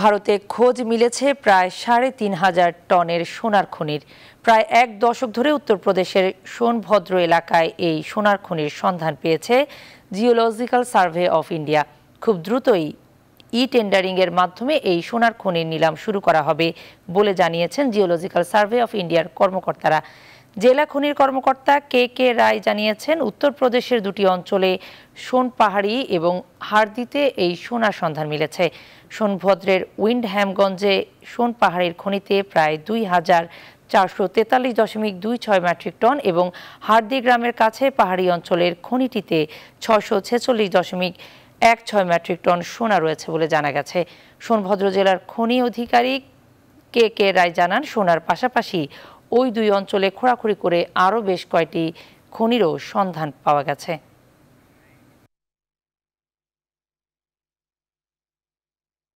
ভারতে খোঁজ মিলেছে প্রায় সাড়ে তিন হাজার টনের সোনার খনির প্রায় এক দশক ধরে উত্তরপ্রদেশের সোনভদ্র এলাকায় এই সোনার খনির সন্ধান পেয়েছে জিওলজিক্যাল সার্ভে অফ ইন্ডিয়া খুব দ্রুতই ই টেন্ডারিংয়ের মাধ্যমে এই সোনার খনির নিলাম শুরু করা হবে বলে জানিয়েছেন জিওলজিক্যাল সার্ভে অফ ইন্ডিয়ার কর্মকর্তারা জেলা খনির কর্মকর্তা কে কে রায় জানিয়েছেন উত্তরপ্রদেশের দুটি অঞ্চলে সোনপাহাড়ি এবং হারদিতে এই সোনার সন্ধান মিলেছে সোনভদ্রের উইন্ডহ্যামগঞ্জে সোনপাহাড়ির খনিতে প্রায় দুই হাজার চারশো তেতাল্লিশ দশমিক দুই ছয় মেট্রিক টন এবং হারদি গ্রামের কাছে পাহাড়ি অঞ্চলের খনিটিতে ছশো ছেচল্লিশ দশমিক এক ছয় মেট্রিক টন সোনা রয়েছে বলে জানা গেছে সোনভদ্র জেলার খনি অধিকারী কে কে রায় জানান সোনার পাশাপাশি ওই দুই অঞ্চলে খোঁড়াখুড়ি করে আরও বেশ কয়েকটি খনিরও সন্ধান পাওয়া গেছে